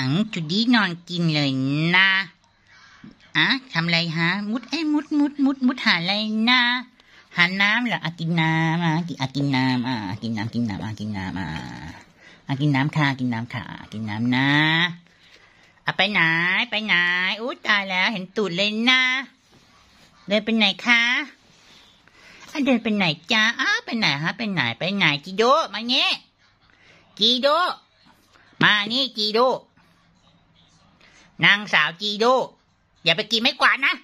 อังจุดีนอนกินเลยนะอ่ะทำไรฮะ มุดเอ้ มุดมุด มุด มุด หาอะไรนะ หาน้ำเหรออากินน้ำอ่ะกินอากินน้ำอ่ะกินน้ำ กินน้ำอ่ะกินน้ำอ่ะอากินน้ำค่ะ กินน้ำค่ะ กินน้ำนะอาไปไหนไปไหนอู้ตายแล้ว เห็นตูดเลยนะ เดินไปไหนคะเดินไปไหนจ้าอ้าไปไหนฮะไปไหนไปไหนกีโดมาเงี้ยกีโด มา นี่กีโดนางสาวจีดูอย่าไปกินไม่กวาดนะ